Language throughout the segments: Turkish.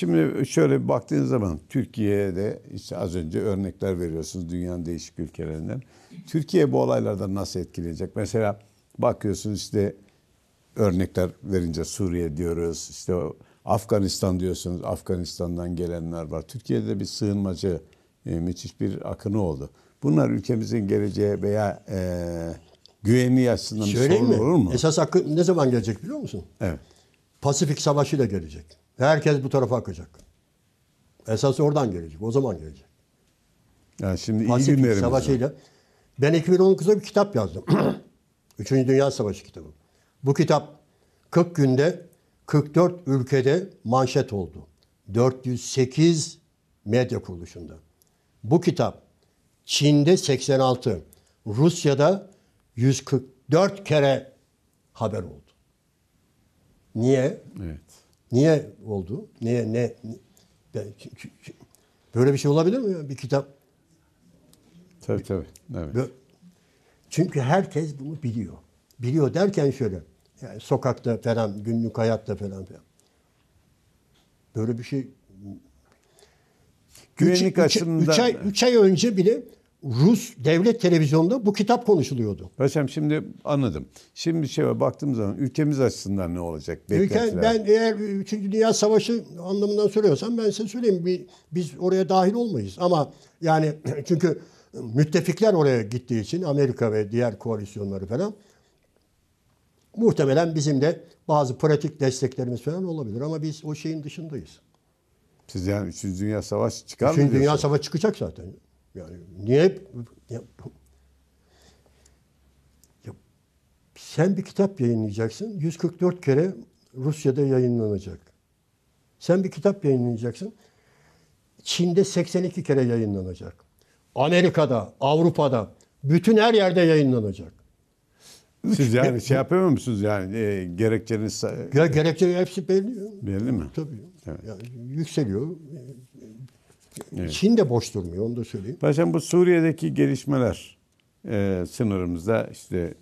Şimdi şöyle baktığınız zaman Türkiye'de işte az önce örnekler veriyorsunuz dünyanın değişik ülkelerinden. Türkiye bu olaylardan nasıl etkilenecek? Mesela bakıyorsunuz işte örnekler verince Suriye diyoruz. işte Afganistan diyorsunuz. Afganistan'dan gelenler var. Türkiye'de bir sığınmacı e, müthiş bir akını oldu. Bunlar ülkemizin geleceği veya e, güvenliği açısından bir sorun mi? olur mu? Esas akın ne zaman gelecek biliyor musun? Evet. Pasifik Savaşı ile gelecek. Herkes bu tarafa akacak. Esas oradan gelecek. O zaman gelecek. Yani şimdi Pasifik iyi günlerimiz Savaşı'yla. Ben 2019'da bir kitap yazdım. Üçüncü Dünya Savaşı kitabı. Bu kitap 40 günde 44 ülkede manşet oldu. 408 medya kuruluşunda. Bu kitap Çin'de 86, Rusya'da 144 kere haber oldu. Niye? Evet. Niye oldu? Niye ne? Böyle bir şey olabilir mi? Bir kitap. Tabii tabii. Evet. Çünkü herkes bunu biliyor. Biliyor derken şöyle. Yani sokakta falan, günlük hayatta falan filan. Böyle bir şey Güvenlik üç, açısından. 3 ay, üç ay önce bile Rus devlet televizyonunda bu kitap konuşuluyordu. Paşam şimdi anladım. Şimdi şeye baktığım zaman ülkemiz açısından ne olacak? Ülke, ben eğer 3. Dünya Savaşı anlamından soruyorsan ben size söyleyeyim. Bir, biz oraya dahil olmayız. Ama yani çünkü müttefikler oraya gittiği için Amerika ve diğer koalisyonları falan muhtemelen bizim de bazı pratik desteklerimiz falan olabilir. Ama biz o şeyin dışındayız. Siz yani 3. Dünya Savaşı çıkar 3. mı? 3. Dünya Savaşı çıkacak zaten. Yani niye ya, ya, sen bir kitap yayınlayacaksın. 144 kere Rusya'da yayınlanacak. Sen bir kitap yayınlayacaksın. Çin'de 82 kere yayınlanacak. Amerika'da, Avrupa'da bütün her yerde yayınlanacak. Üç, Siz yani şey yapamıyor musunuz yani e, gerekçeniz? Ya gerekçeleri hepsi belli. Belli mi? Tabii. Evet. Yani yükseliyor. Evet. Çin de boş durmuyor onu da söyleyeyim. Paşam bu Suriye'deki gelişmeler e, sınırımızda işte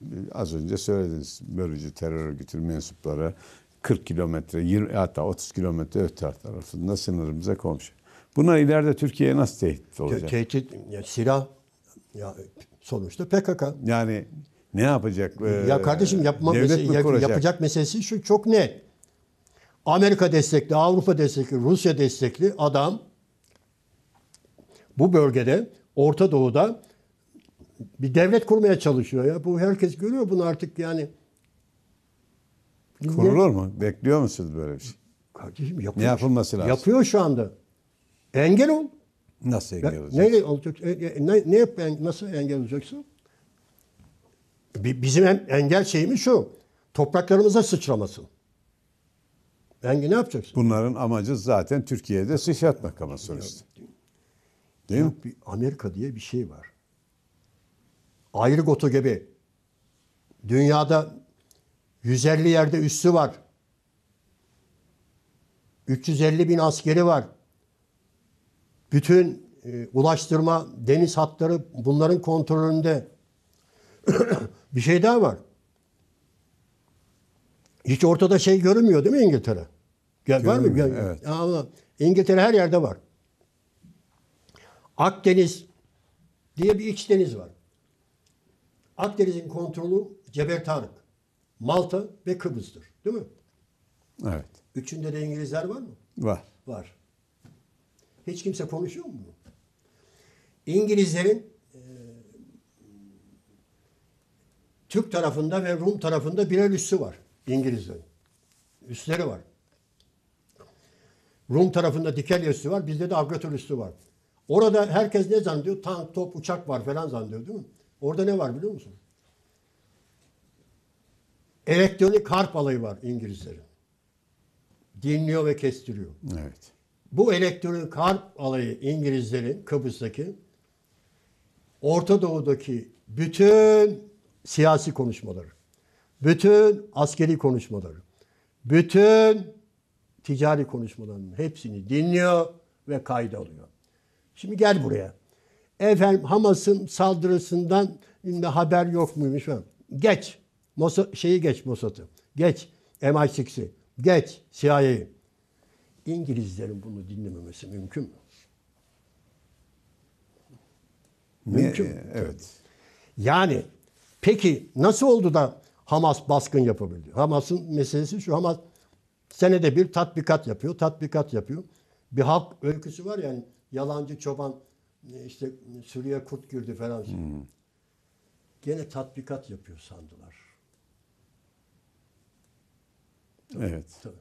e, az önce söylediniz bölücü terör örgütü mensupları 40 kilometre 20 hatta 30 kilometre öte tarafında sınırımıza komşu. Buna ileride Türkiye nasıl tehdit olacak? Tehdit ya, silah ya, sonuçta PKK. Yani ne yapacak? E, ya kardeşim yapma mese- kuracak? yapacak meselesi şu çok net. Amerika destekli, Avrupa destekli, Rusya destekli adam bu bölgede Orta Doğu'da bir devlet kurmaya çalışıyor ya. Bu herkes görüyor bunu artık yani. Kurulur mu? Bekliyor musunuz böyle bir şey? Kardeşim yapıyor. Ne yapılması lazım? Yapıyor şu anda. Engel ol. Nasıl engel ya, olacaksın? Ne olacak? E, e, ne, ne yap, nasıl engel olacaksın? Bizim engel şeyimiz şu. Topraklarımıza sıçramasın. Hangi ne yapacaksın? Bunların amacı zaten Türkiye'de sıçratmak ama sonuçta. Değil mi? Bir Amerika diye bir şey var. Ayrı gotu gibi. Dünyada 150 yerde üssü var. 350 bin askeri var. Bütün e, ulaştırma, deniz hatları bunların kontrolünde. bir şey daha var. Hiç ortada şey görünmüyor değil mi İngiltere? Ya, var mı? Ya, evet. Ama İngiltere her yerde var. Akdeniz diye bir iç deniz var. Akdeniz'in kontrolü Ceber Tarık, Malta ve Kıbrıs'tır. Değil mi? Evet. Üçünde de İngilizler var mı? Var. Var. Hiç kimse konuşuyor mu? İngilizlerin e, Türk tarafında ve Rum tarafında birer üssü var. İngilizler, üstleri var. Rum tarafında Dikelya üssü var. Bizde de Agratör üssü var. Orada herkes ne zannediyor? Tank, top, uçak var falan zannediyor değil mi? Orada ne var biliyor musun? Elektronik harp alayı var İngilizlerin. Dinliyor ve kestiriyor. Evet. Bu elektronik harp alayı İngilizlerin Kıbrıs'taki Orta Doğu'daki bütün siyasi konuşmaları. Bütün askeri konuşmaları, bütün ticari konuşmaların hepsini dinliyor ve kayda alıyor. Şimdi gel buraya. Efendim Hamas'ın saldırısından şimdi haber yok muymuş falan. Geç. Mosa, şeyi geç Mossad'ı. Geç MI6'i. Geç CIA'yı. İngilizlerin bunu dinlememesi mümkün mü? Mümkün. Ne, evet. Yani peki nasıl oldu da Hamas baskın yapabiliyor. Hamas'ın meselesi şu Hamas senede bir tatbikat yapıyor, tatbikat yapıyor. Bir halk öyküsü var yani yalancı çoban e, işte Suriye kurt girdi falan. Hmm. Gene tatbikat yapıyor sandılar. evet. Tabii.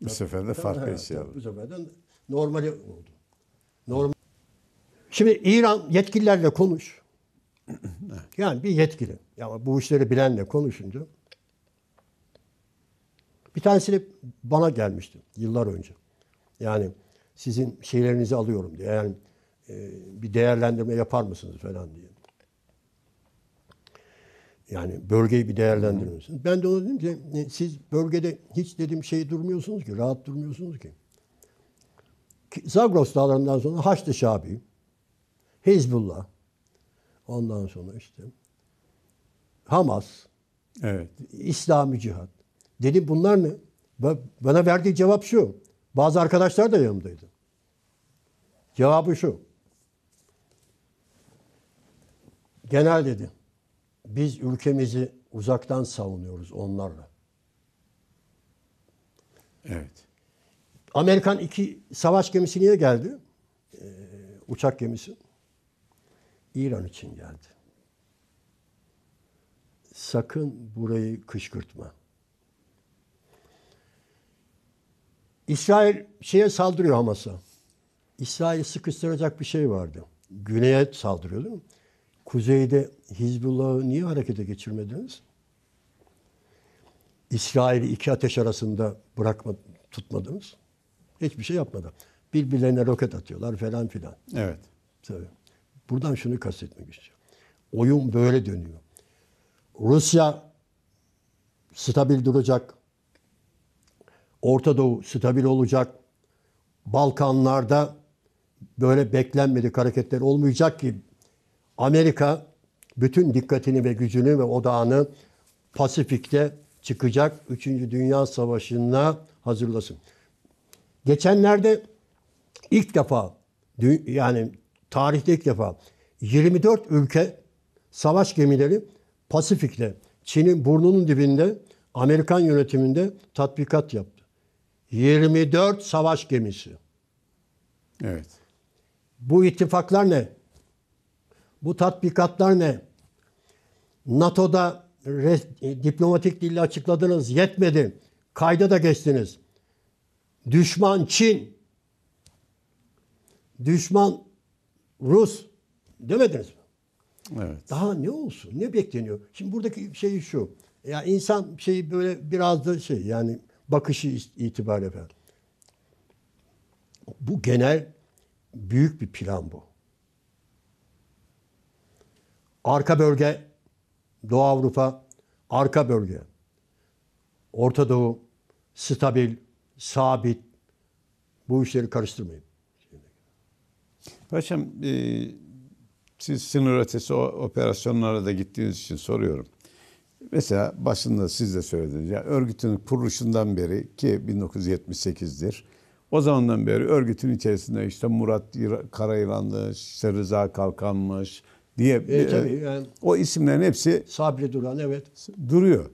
Bu sefer de farklı hissiyat. Şey Bu sefer de normali oldu. Normal. Şimdi İran yetkililerle konuş. Yani bir yetkili. Ama bu işleri bilenle konuşunca bir tanesi bana gelmişti yıllar önce. Yani sizin şeylerinizi alıyorum diye. Yani e, bir değerlendirme yapar mısınız falan diye. Yani bölgeyi bir değerlendirir misiniz? Ben de ona dedim ki e, siz bölgede hiç dedim şey durmuyorsunuz ki, rahat durmuyorsunuz ki. Zagros dağlarından sonra Haçlı Şabi, Hizbullah, Ondan sonra işte Hamas, evet. İslami Cihat. Dedim bunlar ne? Bana verdiği cevap şu. Bazı arkadaşlar da yanımdaydı. Cevabı şu. Genel dedi. Biz ülkemizi uzaktan savunuyoruz onlarla. Evet. Amerikan iki savaş gemisi niye geldi? Ee, uçak gemisi. İran için geldi. Sakın burayı kışkırtma. İsrail şeye saldırıyor Hamas'a. İsrail sıkıştıracak bir şey vardı. Güney'e saldırıyor Kuzeyde Hizbullah'ı niye harekete geçirmediniz? İsrail'i iki ateş arasında bırakma, tutmadınız. Hiçbir şey yapmadı. Birbirlerine roket atıyorlar falan filan. Evet. Tabii. Buradan şunu kastetmek istiyorum. Oyun böyle dönüyor. Rusya stabil duracak. Orta Doğu stabil olacak. Balkanlarda böyle beklenmedik hareketler olmayacak ki Amerika bütün dikkatini ve gücünü ve odağını Pasifik'te çıkacak 3. Dünya Savaşı'na hazırlasın. Geçenlerde ilk defa yani Tarihte ilk defa 24 ülke savaş gemileri Pasifik'te, Çin'in burnunun dibinde Amerikan yönetiminde tatbikat yaptı. 24 savaş gemisi. Evet. Bu ittifaklar ne? Bu tatbikatlar ne? NATO'da res- diplomatik dille açıkladınız, yetmedi. Kayda da geçtiniz. Düşman Çin. Düşman Rus demediniz mi? Evet. Daha ne olsun? Ne bekleniyor? Şimdi buradaki şey şu. Ya insan şeyi böyle biraz da şey yani bakışı itibariyle falan. Bu genel büyük bir plan bu. Arka bölge Doğu Avrupa, arka bölge. Orta Doğu stabil, sabit. Bu işleri karıştırmayın. Paşam e, siz sınır ötesi operasyonlara da gittiğiniz için soruyorum. Mesela başında siz de söylediniz. Yani örgütün kuruluşundan beri ki 1978'dir. O zamandan beri örgütün içerisinde işte Murat Karayılan'mış, işte Rıza Kalkan'mış diye e, e, tabii yani, o isimlerin hepsi Sabri Duran evet duruyor.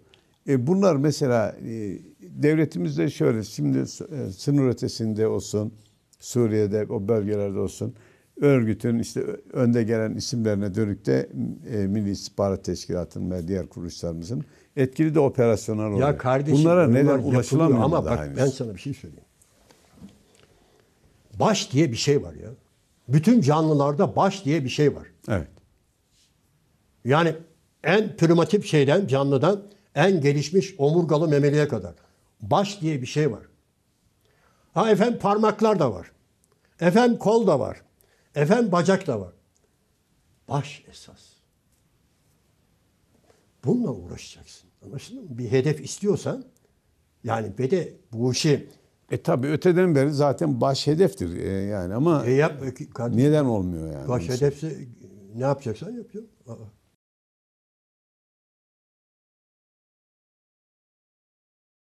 E bunlar mesela e, devletimizde şöyle şimdi e, sınır ötesinde olsun, Suriye'de o bölgelerde olsun örgütün işte önde gelen isimlerine dönük de e, Milli İstihbarat Teşkilatı'nın ve diğer kuruluşlarımızın etkili de operasyonel oluyor. Ya kardeşim bunlara neden ulaşılamıyor ama bak henüz. ben sana bir şey söyleyeyim. Baş diye bir şey var ya. Bütün canlılarda baş diye bir şey var. Evet. Yani en primatip şeyden, canlıdan en gelişmiş omurgalı memeliye kadar. Baş diye bir şey var. Ha efendim parmaklar da var. Efendim kol da var. Efendim bacak da var. Baş esas. Bununla uğraşacaksın. Anlaşıldı mı? Bir hedef istiyorsan yani ve de bu işi e tabi öteden beri zaten baş hedeftir e, yani ama e yap, e, kardeşim, neden olmuyor yani? Baş hedefse ne yapacaksan yapacaksın. Aa.